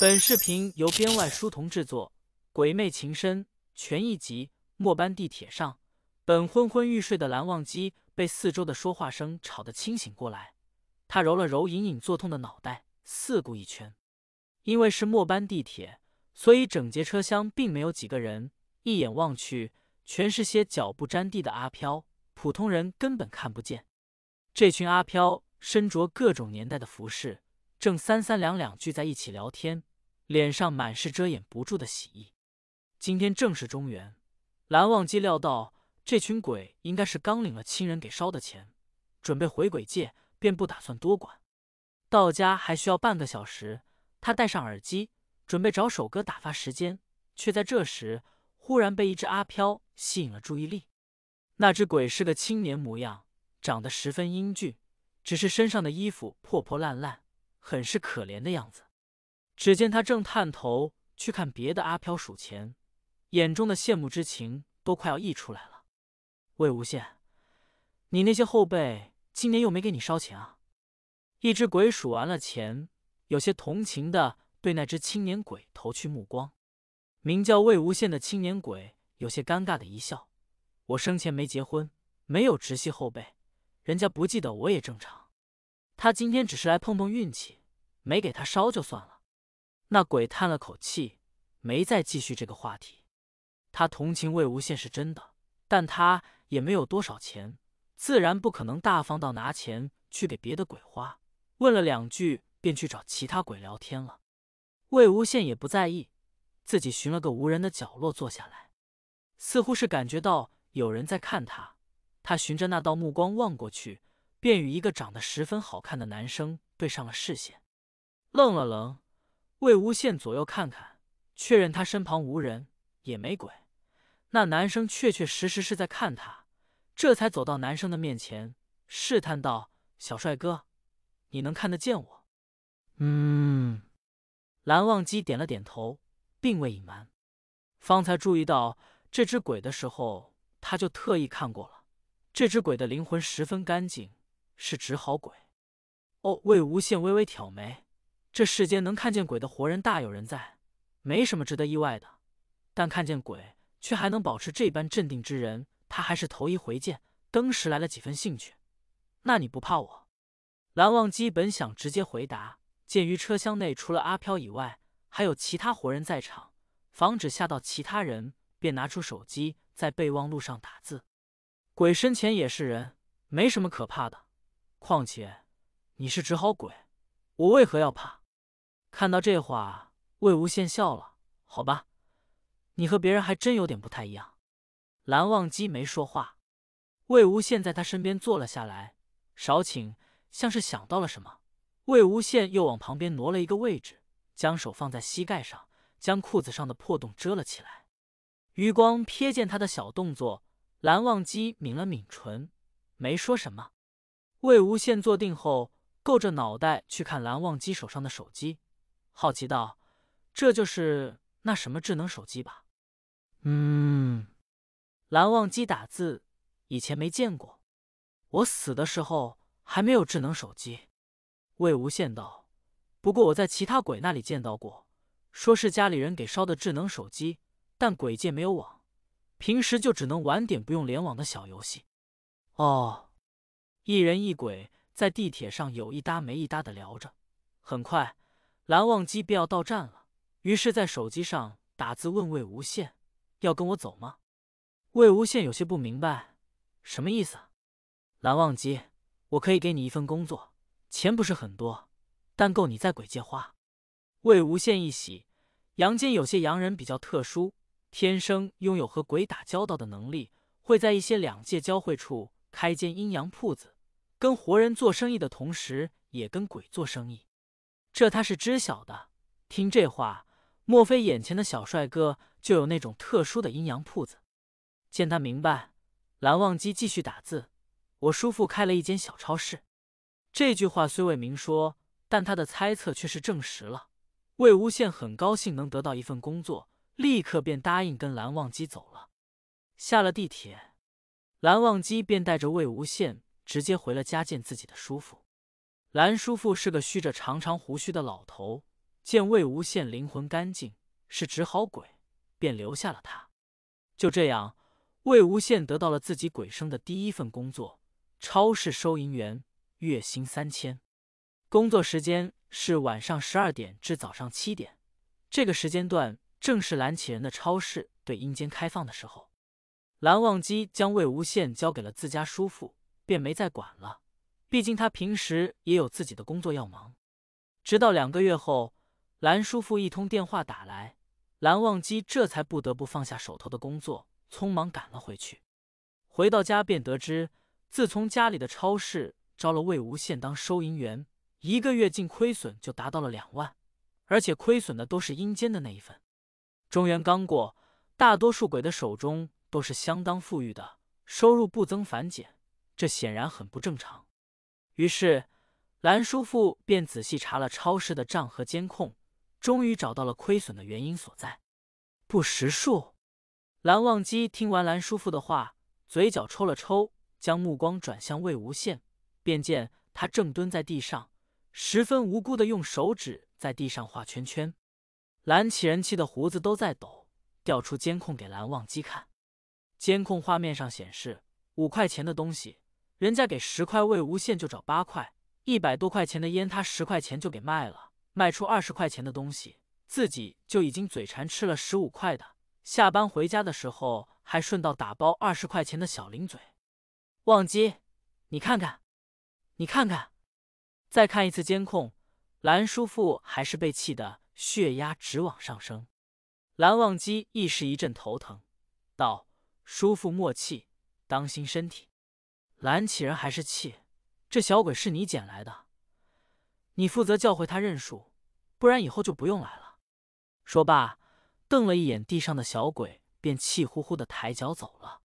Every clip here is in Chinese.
本视频由编外书童制作，《鬼魅情深》全一集。末班地铁上，本昏昏欲睡的蓝忘机被四周的说话声吵得清醒过来。他揉了揉隐隐作痛的脑袋，四顾一圈。因为是末班地铁，所以整节车厢并没有几个人。一眼望去，全是些脚不沾地的阿飘，普通人根本看不见。这群阿飘身着各种年代的服饰，正三三两两聚在一起聊天。脸上满是遮掩不住的喜意。今天正是中元，蓝忘机料到这群鬼应该是刚领了亲人给烧的钱，准备回鬼界，便不打算多管。到家还需要半个小时，他戴上耳机，准备找首歌打发时间，却在这时忽然被一只阿飘吸引了注意力。那只鬼是个青年模样，长得十分英俊，只是身上的衣服破破烂烂，很是可怜的样子。只见他正探头去看别的阿飘数钱，眼中的羡慕之情都快要溢出来了。魏无羡，你那些后辈今年又没给你烧钱啊？一只鬼数完了钱，有些同情的对那只青年鬼投去目光。名叫魏无羡的青年鬼有些尴尬的一笑：“我生前没结婚，没有直系后辈，人家不记得我也正常。他今天只是来碰碰运气，没给他烧就算了。”那鬼叹了口气，没再继续这个话题。他同情魏无羡是真的，但他也没有多少钱，自然不可能大方到拿钱去给别的鬼花。问了两句，便去找其他鬼聊天了。魏无羡也不在意，自己寻了个无人的角落坐下来。似乎是感觉到有人在看他，他循着那道目光望过去，便与一个长得十分好看的男生对上了视线，愣了愣。魏无羡左右看看，确认他身旁无人也没鬼，那男生确确实实是在看他，这才走到男生的面前，试探道：“小帅哥，你能看得见我？”“嗯。”蓝忘机点了点头，并未隐瞒。方才注意到这只鬼的时候，他就特意看过了。这只鬼的灵魂十分干净，是只好鬼。哦，魏无羡微微挑眉。这世间能看见鬼的活人大有人在，没什么值得意外的。但看见鬼却还能保持这般镇定之人，他还是头一回见，登时来了几分兴趣。那你不怕我？蓝忘机本想直接回答，鉴于车厢内除了阿飘以外还有其他活人在场，防止吓到其他人，便拿出手机在备忘录上打字。鬼生前也是人，没什么可怕的。况且你是只好鬼，我为何要怕？看到这话，魏无羡笑了。好吧，你和别人还真有点不太一样。蓝忘机没说话，魏无羡在他身边坐了下来。少顷，像是想到了什么，魏无羡又往旁边挪了一个位置，将手放在膝盖上，将裤子上的破洞遮了起来。余光瞥见他的小动作，蓝忘机抿了抿唇，没说什么。魏无羡坐定后，够着脑袋去看蓝忘机手上的手机。好奇道：“这就是那什么智能手机吧？”“嗯。”蓝忘机打字：“以前没见过，我死的时候还没有智能手机。”魏无羡道：“不过我在其他鬼那里见到过，说是家里人给烧的智能手机，但鬼界没有网，平时就只能玩点不用联网的小游戏。”“哦。”一人一鬼在地铁上有一搭没一搭的聊着，很快。蓝忘机便要到站了，于是，在手机上打字问魏无羡：“要跟我走吗？”魏无羡有些不明白，什么意思？蓝忘机，我可以给你一份工作，钱不是很多，但够你在鬼界花。魏无羡一喜，阳间有些洋人比较特殊，天生拥有和鬼打交道的能力，会在一些两界交汇处开间阴阳铺子，跟活人做生意的同时，也跟鬼做生意。这他是知晓的。听这话，莫非眼前的小帅哥就有那种特殊的阴阳铺子？见他明白，蓝忘机继续打字：“我叔父开了一间小超市。”这句话虽未明说，但他的猜测却是证实了。魏无羡很高兴能得到一份工作，立刻便答应跟蓝忘机走了。下了地铁，蓝忘机便带着魏无羡直接回了家见自己的叔父。蓝叔父是个蓄着长长胡须的老头，见魏无羡灵魂干净，是只好鬼，便留下了他。就这样，魏无羡得到了自己鬼生的第一份工作——超市收银员，月薪三千，工作时间是晚上十二点至早上七点。这个时间段正是蓝启人的超市对阴间开放的时候。蓝忘机将魏无羡交给了自家叔父，便没再管了。毕竟他平时也有自己的工作要忙。直到两个月后，蓝叔父一通电话打来，蓝忘机这才不得不放下手头的工作，匆忙赶了回去。回到家便得知，自从家里的超市招了魏无羡当收银员，一个月净亏损就达到了两万，而且亏损的都是阴间的那一份。中元刚过，大多数鬼的手中都是相当富裕的，收入不增反减，这显然很不正常。于是，蓝叔父便仔细查了超市的账和监控，终于找到了亏损的原因所在。不识数。蓝忘机听完蓝叔父的话，嘴角抽了抽，将目光转向魏无羡，便见他正蹲在地上，十分无辜的用手指在地上画圈圈。蓝启人气的胡子都在抖，调出监控给蓝忘机看。监控画面上显示五块钱的东西。人家给十块，魏无羡就找八块，一百多块钱的烟，他十块钱就给卖了，卖出二十块钱的东西，自己就已经嘴馋吃了十五块的，下班回家的时候还顺道打包二十块钱的小零嘴。忘机，你看看，你看看，再看一次监控，蓝叔父还是被气得血压直往上升。蓝忘机亦是一阵头疼，道：“叔父莫气，当心身体。”蓝起人还是气，这小鬼是你捡来的，你负责教会他认数，不然以后就不用来了。说罢，瞪了一眼地上的小鬼，便气呼呼的抬脚走了。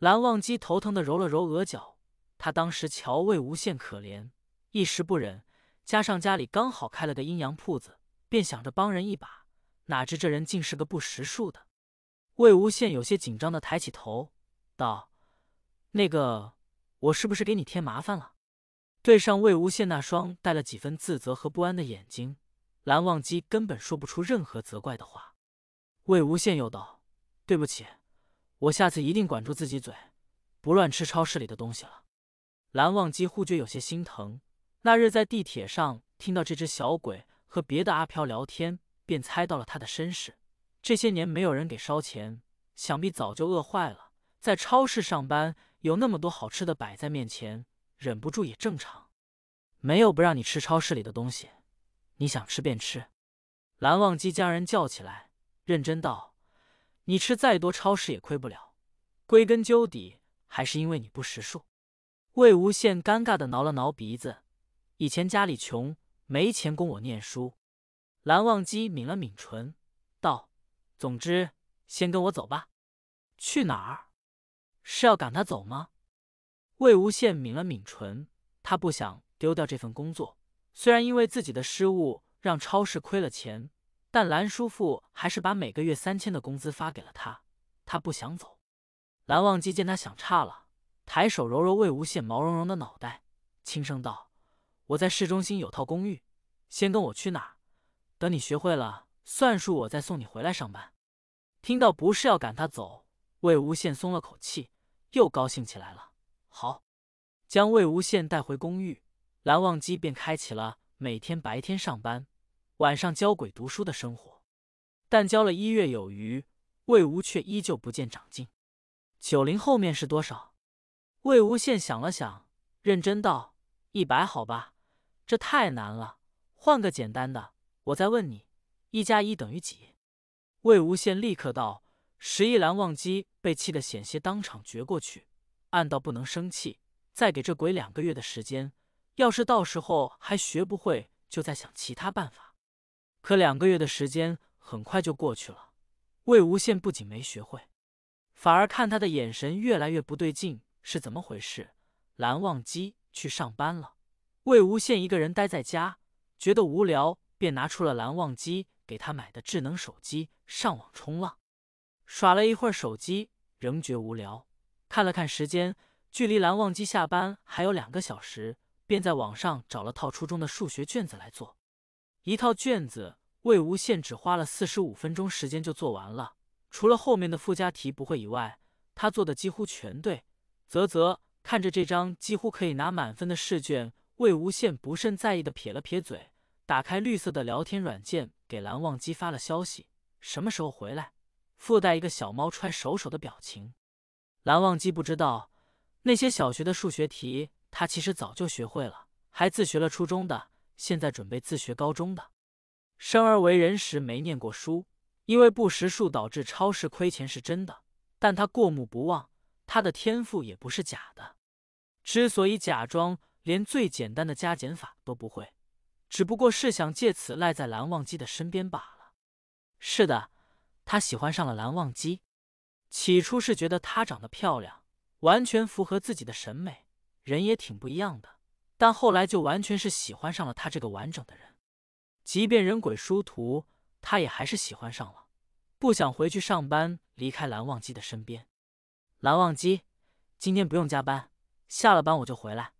蓝忘机头疼的揉了揉额角，他当时瞧魏无羡可怜，一时不忍，加上家里刚好开了个阴阳铺子，便想着帮人一把。哪知这人竟是个不识数的。魏无羡有些紧张的抬起头，道：“那个。”我是不是给你添麻烦了？对上魏无羡那双带了几分自责和不安的眼睛，蓝忘机根本说不出任何责怪的话。魏无羡又道：“对不起，我下次一定管住自己嘴，不乱吃超市里的东西了。”蓝忘机忽觉有些心疼。那日在地铁上听到这只小鬼和别的阿飘聊天，便猜到了他的身世。这些年没有人给烧钱，想必早就饿坏了，在超市上班。有那么多好吃的摆在面前，忍不住也正常。没有不让你吃超市里的东西，你想吃便吃。蓝忘机将人叫起来，认真道：“你吃再多超市也亏不了，归根究底还是因为你不识数。”魏无羡尴尬的挠了挠鼻子，以前家里穷，没钱供我念书。蓝忘机抿了抿唇，道：“总之，先跟我走吧。去哪儿？”是要赶他走吗？魏无羡抿了抿唇，他不想丢掉这份工作。虽然因为自己的失误让超市亏了钱，但蓝叔父还是把每个月三千的工资发给了他。他不想走。蓝忘机见他想差了，抬手揉揉魏无羡毛茸茸的脑袋，轻声道：“我在市中心有套公寓，先跟我去哪儿。等你学会了算术，我再送你回来上班。”听到不是要赶他走。魏无羡松了口气，又高兴起来了。好，将魏无羡带回公寓，蓝忘机便开启了每天白天上班，晚上教鬼读书的生活。但教了一月有余，魏无却依旧不见长进。九零后面是多少？魏无羡想了想，认真道：“一百，好吧，这太难了，换个简单的。我再问你，一加一等于几？”魏无羡立刻道。十一蓝忘机被气得险些当场绝过去，暗道不能生气，再给这鬼两个月的时间。要是到时候还学不会，就再想其他办法。可两个月的时间很快就过去了，魏无羡不仅没学会，反而看他的眼神越来越不对劲，是怎么回事？蓝忘机去上班了，魏无羡一个人待在家，觉得无聊，便拿出了蓝忘机给他买的智能手机上网冲浪。耍了一会儿手机，仍觉无聊，看了看时间，距离蓝忘机下班还有两个小时，便在网上找了套初中的数学卷子来做。一套卷子，魏无羡只花了四十五分钟时间就做完了，除了后面的附加题不会以外，他做的几乎全对。啧啧，看着这张几乎可以拿满分的试卷，魏无羡不甚在意的撇了撇嘴，打开绿色的聊天软件，给蓝忘机发了消息：“什么时候回来？”附带一个小猫揣手手的表情。蓝忘机不知道那些小学的数学题，他其实早就学会了，还自学了初中的，现在准备自学高中的。生而为人时没念过书，因为不识数导致超市亏钱是真的，但他过目不忘，他的天赋也不是假的。之所以假装连最简单的加减法都不会，只不过是想借此赖在蓝忘机的身边罢了。是的。他喜欢上了蓝忘机，起初是觉得她长得漂亮，完全符合自己的审美，人也挺不一样的。但后来就完全是喜欢上了他这个完整的人，即便人鬼殊途，他也还是喜欢上了，不想回去上班，离开蓝忘机的身边。蓝忘机，今天不用加班，下了班我就回来。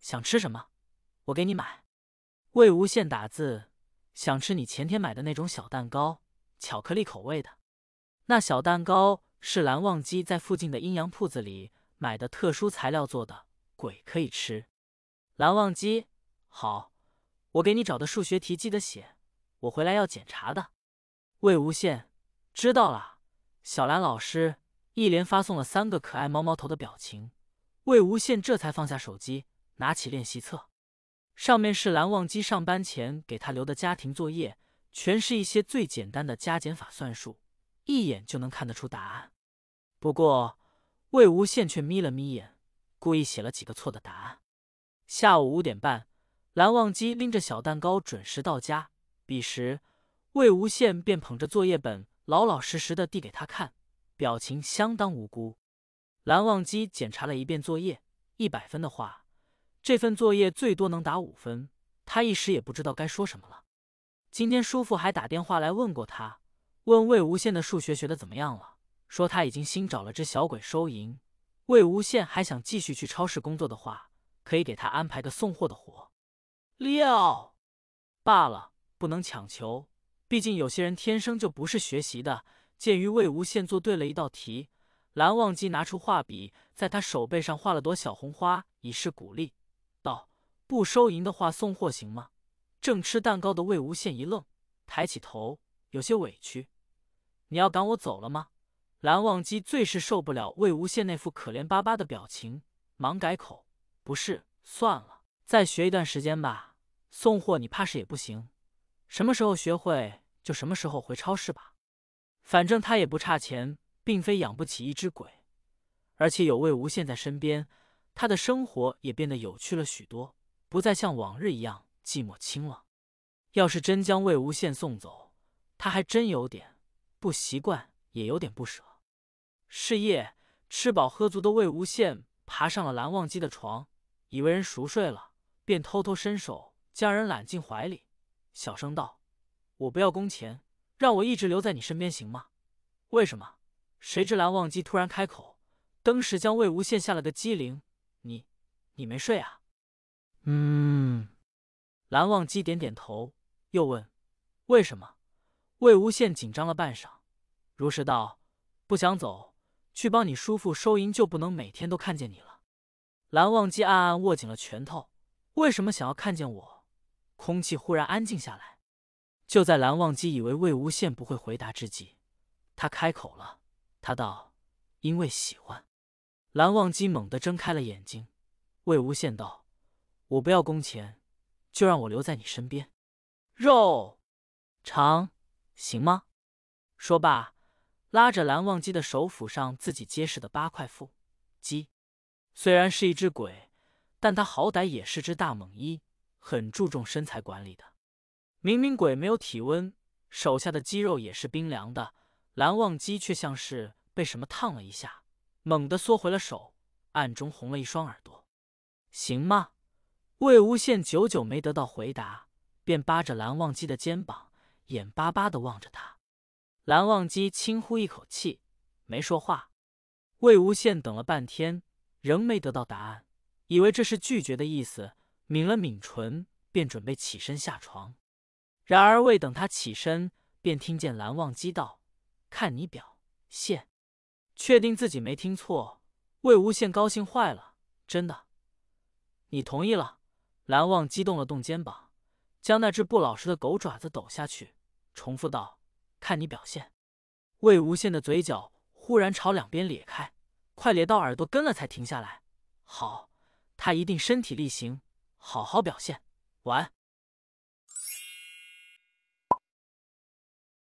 想吃什么，我给你买。魏无羡打字，想吃你前天买的那种小蛋糕，巧克力口味的。那小蛋糕是蓝忘机在附近的阴阳铺子里买的，特殊材料做的，鬼可以吃。蓝忘机，好，我给你找的数学题记得写，我回来要检查的。魏无羡，知道了。小蓝老师一连发送了三个可爱猫猫头的表情，魏无羡这才放下手机，拿起练习册，上面是蓝忘机上班前给他留的家庭作业，全是一些最简单的加减法算术。一眼就能看得出答案，不过魏无羡却眯了眯眼，故意写了几个错的答案。下午五点半，蓝忘机拎着小蛋糕准时到家，彼时魏无羡便捧着作业本，老老实实的递给他看，表情相当无辜。蓝忘机检查了一遍作业，一百分的话，这份作业最多能打五分，他一时也不知道该说什么了。今天叔父还打电话来问过他。问魏无羡的数学学得怎么样了？说他已经新找了只小鬼收银。魏无羡还想继续去超市工作的话，可以给他安排个送货的活。六，罢了，不能强求，毕竟有些人天生就不是学习的。鉴于魏无羡做对了一道题，蓝忘机拿出画笔，在他手背上画了朵小红花，以示鼓励，道：“不收银的话，送货行吗？”正吃蛋糕的魏无羡一愣，抬起头，有些委屈。你要赶我走了吗？蓝忘机最是受不了魏无羡那副可怜巴巴的表情，忙改口：“不是，算了，再学一段时间吧。送货你怕是也不行，什么时候学会就什么时候回超市吧。反正他也不差钱，并非养不起一只鬼。而且有魏无羡在身边，他的生活也变得有趣了许多，不再像往日一样寂寞清冷。要是真将魏无羡送走，他还真有点……”不习惯，也有点不舍。是夜，吃饱喝足的魏无羡爬上了蓝忘机的床，以为人熟睡了，便偷偷伸手将人揽进怀里，小声道：“我不要工钱，让我一直留在你身边，行吗？”“为什么？”谁知蓝忘机突然开口，登时将魏无羡吓了个机灵。“你……你没睡啊？”“嗯。”蓝忘机点点头，又问：“为什么？”魏无羡紧张了半晌，如实道：“不想走，去帮你叔父收银，就不能每天都看见你了。”蓝忘机暗暗握紧了拳头。为什么想要看见我？空气忽然安静下来。就在蓝忘机以为魏无羡不会回答之际，他开口了。他道：“因为喜欢。”蓝忘机猛地睁开了眼睛。魏无羡道：“我不要工钱，就让我留在你身边。”肉长。行吗？说罢，拉着蓝忘机的手抚上自己结实的八块腹肌。虽然是一只鬼，但他好歹也是只大猛医，很注重身材管理的。明明鬼没有体温，手下的肌肉也是冰凉的，蓝忘机却像是被什么烫了一下，猛地缩回了手，暗中红了一双耳朵。行吗？魏无羡久久没得到回答，便扒着蓝忘机的肩膀。眼巴巴的望着他，蓝忘机轻呼一口气，没说话。魏无羡等了半天，仍没得到答案，以为这是拒绝的意思，抿了抿唇，便准备起身下床。然而未等他起身，便听见蓝忘机道：“看你表现。”确定自己没听错，魏无羡高兴坏了，真的，你同意了？蓝忘激动了动肩膀，将那只不老实的狗爪子抖下去。重复道：“看你表现。”魏无羡的嘴角忽然朝两边咧开，快咧到耳朵根了才停下来。好，他一定身体力行，好好表现。完。